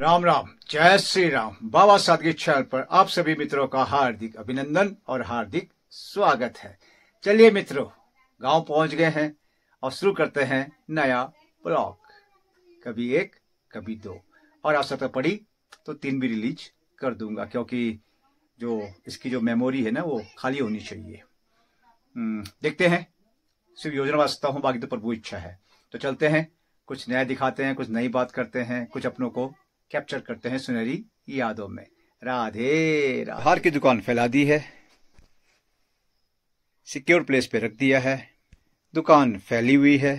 राम राम जय श्री राम बाबा सादगी चैनल पर आप सभी मित्रों का हार्दिक अभिनंदन और हार्दिक स्वागत है चलिए मित्रों गांव पहुंच गए हैं और शुरू करते हैं नया ब्लॉग कभी एक कभी दो और आवश्यकता तो पड़ी तो तीन भी रिलीज कर दूंगा क्योंकि जो इसकी जो मेमोरी है ना वो खाली होनी चाहिए हम्म, देखते हैं सिर्फ योजना वास्ता हूँ बाकी तो प्रभु इच्छा है तो चलते हैं कुछ नया दिखाते हैं कुछ नई बात करते हैं कुछ अपनों को कैप्चर करते हैं सुनहरी यादों में राधे राधे हार की दुकान फैला दी है सिक्योर प्लेस पे रख दिया है दुकान फैली हुई है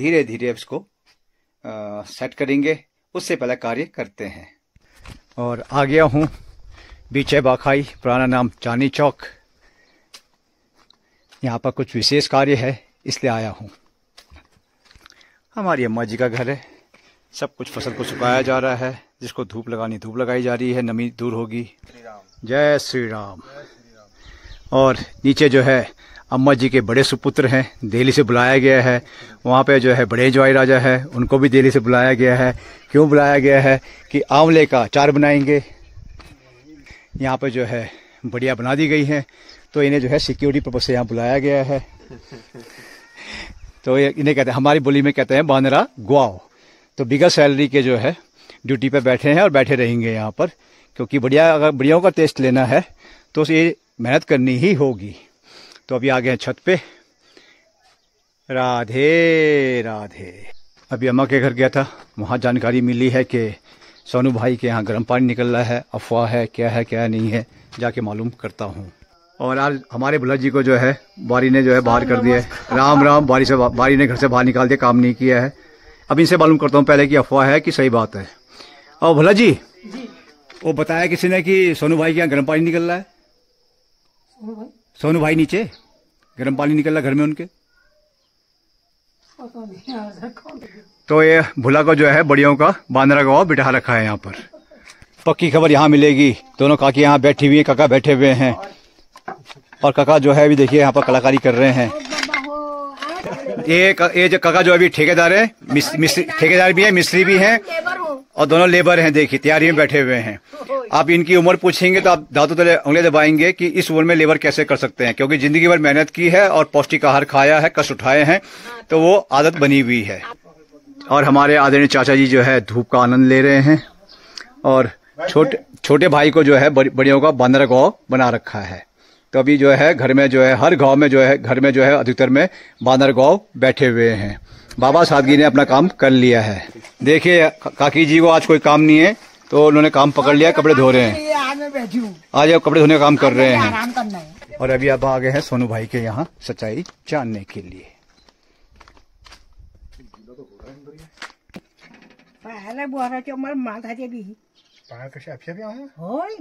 धीरे धीरे इसको आ, सेट करेंगे उससे पहले कार्य करते हैं और आ गया हूँ बीचे बाखाई पुराना नाम चांदी चौक यहाँ पर कुछ विशेष कार्य है इसलिए आया हूँ हमारी अम्मा जी का घर है सब कुछ फसल को सुखाया जा रहा है जिसको धूप लगानी धूप लगाई जा रही है नमी दूर होगी जय श्री राम और नीचे जो है अम्मा जी के बड़े सुपुत्र हैं दिल्ली से बुलाया गया है वहाँ पे जो है बड़े जवाई राजा है उनको भी दिल्ली से बुलाया गया है क्यों बुलाया गया है कि आंवले का अचार बनाएंगे यहाँ पे जो है बढ़िया बना दी गई है तो इन्हें जो है सिक्योरिटी पर्पज से यहाँ बुलाया गया है तो इन्हें कहते हैं हमारी बोली में कहते हैं बानरा गुआओ तो बिगर सैलरी के जो है ड्यूटी पे बैठे हैं और बैठे रहेंगे यहाँ पर क्योंकि बढ़िया अगर बढ़ियाओं का टेस्ट लेना है तो ये मेहनत करनी ही होगी तो अभी आ गए हैं छत पे राधे राधे अभी अम्मा के घर गया था वहाँ जानकारी मिली है कि सोनू भाई के यहाँ गर्म पानी निकल रहा है अफवाह है क्या है क्या नहीं है जाके मालूम करता हूँ और आज हमारे भुल्ला जी को जो है बारी ने जो है बाहर कर दिया है राम राम बारी से बारी ने घर से बाहर निकाल दिया काम नहीं किया है अब इनसे मालूम करता हूँ पहले की अफवाह है कि सही बात है और भला जी, जी। वो बताया किसी ने कि सोनू भाई के यहाँ गर्म पानी निकल रहा है सोनू भाई नीचे गर्म पानी निकल रहा है घर में उनके तो ये भुला को जो है बड़ियों का बांदरा का बिठा रखा है यहाँ पर पक्की खबर यहाँ मिलेगी दोनों काकी यहाँ बैठी हुई है काका बैठे हुए हैं और काका जो है अभी देखिए यहाँ पर कलाकारी कर रहे हैं ये ये जो काका जो अभी ठेकेदार है ठेकेदार भी है मिस्त्री भी है और दोनों लेबर हैं देखिए तैयारी में बैठे हुए हैं आप इनकी उम्र पूछेंगे तो आप धातु तले उंगले दबाएंगे कि इस उम्र में लेबर कैसे कर सकते हैं क्योंकि जिंदगी भर मेहनत की है और पौष्टिक आहार खाया है कष्ट उठाए हैं हाँ। तो वो आदत बनी हुई है और हमारे आदरणीय चाचा जी जो है धूप का आनंद ले रहे हैं और छोटे छोटे भाई को जो है बड़ियों का बांदर गौ बना रखा है तो अभी जो है घर में जो है हर गांव में जो है घर में जो है अधिकतर में बानर गांव बैठे हुए हैं बाबा सादगी ने अपना काम कर लिया है देखिए काकी जी को आज कोई काम नहीं है तो उन्होंने काम पकड़ लिया कपड़े धो रहे हैं आज आप कपड़े धोने का काम कर रहे हैं और अभी आप आ गए हैं सोनू भाई के यहाँ सच्चाई जानने के लिए पहले बोरा चमर मर माता जी भी पहले कैसे अच्छे भी आऊं होय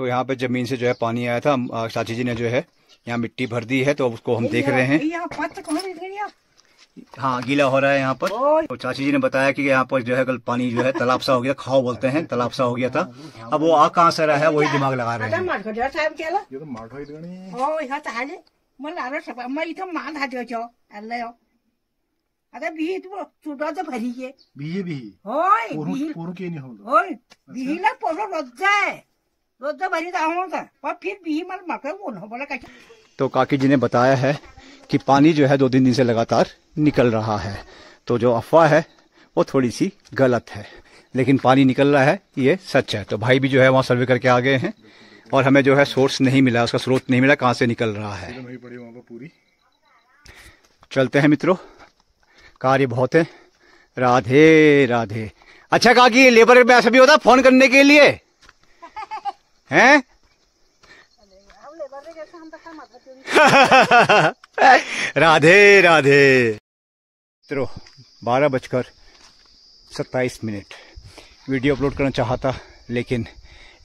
तो यहाँ पे जमीन से जो है पानी आया था चाची जी ने जो है यहाँ मिट्टी भर दी है तो उसको हम देख रहे हैं हाँ गीला हो रहा है यहाँ पर तो चाची जी ने बताया कि यहाँ पर जो है कल पानी जो है तालाब सा हो गया खाओ बोलते हैं तालाब सा हो गया था अब वो आ कहाँ से रहा है वही दिमाग लगा रहे हैं अरे बिही तो, हाँ तो, तो, तो भरी है बिही बिही होय बिही पोरू के नहीं तो काकी जी ने बताया है कि पानी जो है दो तीन दिन से लगातार निकल रहा है तो जो अफवाह है वो थोड़ी सी गलत है लेकिन पानी निकल रहा है ये सच है तो भाई भी जो है वहाँ सर्वे करके आ गए हैं और हमें जो है सोर्स नहीं मिला उसका स्रोत नहीं मिला कहाँ से निकल रहा है पूरी चलते हैं मित्रों कार्य बहुत है राधे राधे अच्छा काकी लेबर में ऐसा भी होता फोन करने के लिए हैं राधे राधे मित्रों बारह बजकर सत्ताईस मिनट वीडियो अपलोड करना चाहता लेकिन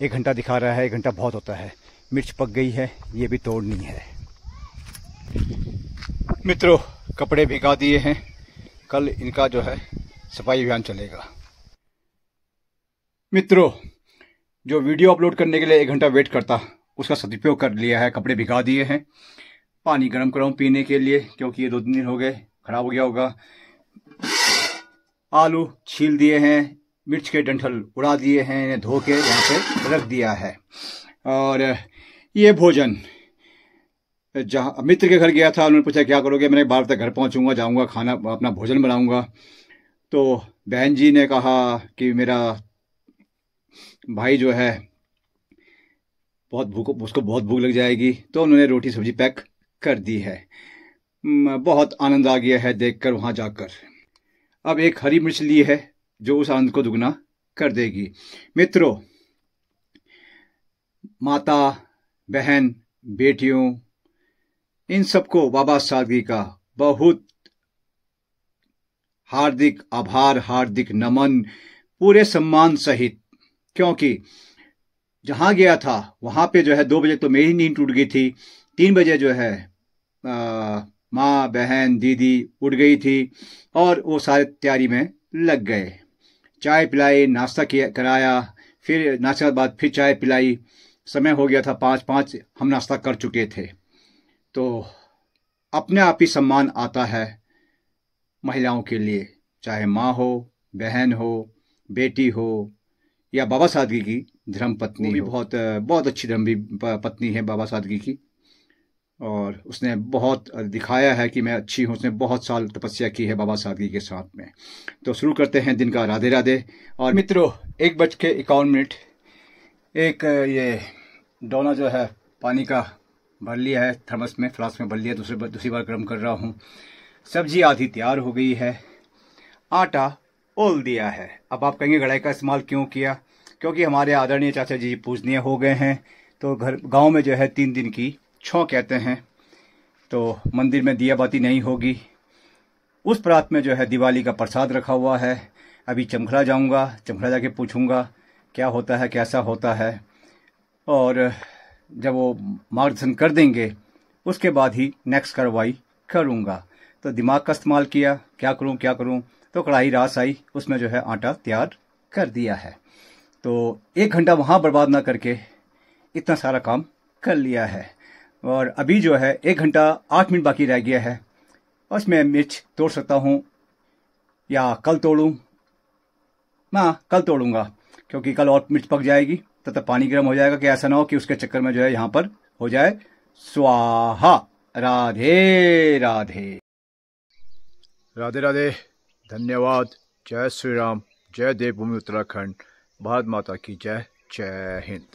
एक घंटा दिखा रहा है एक घंटा बहुत होता है मिर्च पक गई है ये भी तोड़नी है मित्रों कपड़े भिगा दिए हैं कल इनका जो है सफाई अभियान चलेगा मित्रों जो वीडियो अपलोड करने के लिए एक घंटा वेट करता उसका सदुपयोग कर लिया है कपड़े भिगा दिए हैं पानी गर्म कराऊँ पीने के लिए क्योंकि ये दो तीन दिन हो गए खराब हो गया होगा आलू छील दिए हैं मिर्च के डंठल उड़ा दिए हैं इन्हें धो के यहाँ पे रख दिया है और ये भोजन जहाँ मित्र के घर गया था उन्होंने पूछा क्या करोगे मैंने बार तक घर पहुँचूँगा जाऊँगा खाना अपना भोजन बनाऊँगा तो बहन जी ने कहा कि मेरा भाई जो है बहुत भूख उसको बहुत भूख लग जाएगी तो उन्होंने रोटी सब्जी पैक कर दी है बहुत आनंद आ गया है देखकर वहाँ जाकर अब एक हरी मिर्च ली है जो उस आनंद को दुगना कर देगी मित्रों माता बहन बेटियों इन सबको बाबा सादगी का बहुत हार्दिक आभार हार्दिक नमन पूरे सम्मान सहित क्योंकि जहाँ गया था वहां पे जो है दो बजे तो मेरी नींद टूट गई थी तीन बजे जो है माँ बहन दीदी उठ गई थी और वो सारे तैयारी में लग गए चाय पिलाई नाश्ता किया कराया फिर नाश्ते के बाद फिर चाय पिलाई समय हो गया था पाँच पाँच हम नाश्ता कर चुके थे तो अपने आप ही सम्मान आता है महिलाओं के लिए चाहे माँ हो बहन हो बेटी हो या बाबा सादगी की धर्म पत्नी भी बहुत बहुत अच्छी धर्म भी पत्नी है बाबा सादगी की और उसने बहुत दिखाया है कि मैं अच्छी हूँ उसने बहुत साल तपस्या की है बाबा सादगी के साथ में तो शुरू करते हैं दिन का राधे राधे और मित्रों एक बज के इक्यावन मिनट एक ये डोना जो है पानी का भर लिया है थर्मस में फ्लास्क में भर लिया दूसरे दूसरी बार गर्म कर रहा हूँ सब्जी आधी तैयार हो गई है आटा ओल दिया है अब आप कहेंगे गढ़ाई का इस्तेमाल क्यों किया क्योंकि हमारे आदरणीय चाचा जी पूजनीय हो गए हैं तो घर गांव में जो है तीन दिन की छौ कहते हैं तो मंदिर में दिया बाती नहीं होगी उस प्रात में जो है दिवाली का प्रसाद रखा हुआ है अभी चमखला जाऊंगा चमखला जाके पूछूंगा क्या होता है कैसा होता है और जब वो मार्गदर्शन कर देंगे उसके बाद ही नेक्स्ट कार्रवाई करूँगा तो दिमाग का इस्तेमाल किया क्या करूँ क्या करूँ तो कढ़ाई रास आई उसमें जो है आटा तैयार कर दिया है तो एक घंटा वहाँ बर्बाद ना करके इतना सारा काम कर लिया है और अभी जो है एक घंटा आठ मिनट बाकी रह गया है और मैं मिर्च तोड़ सकता हूँ या कल तोड़ूँ ना कल तोड़ूँगा क्योंकि कल और मिर्च पक जाएगी तब तक पानी गर्म हो जाएगा कि ऐसा ना हो कि उसके चक्कर में जो है यहाँ पर हो जाए स्वाहा राधे राधे राधे राधे धन्यवाद जय श्री राम जय देवभूमि उत्तराखंड भारत माता की जय जय हिंद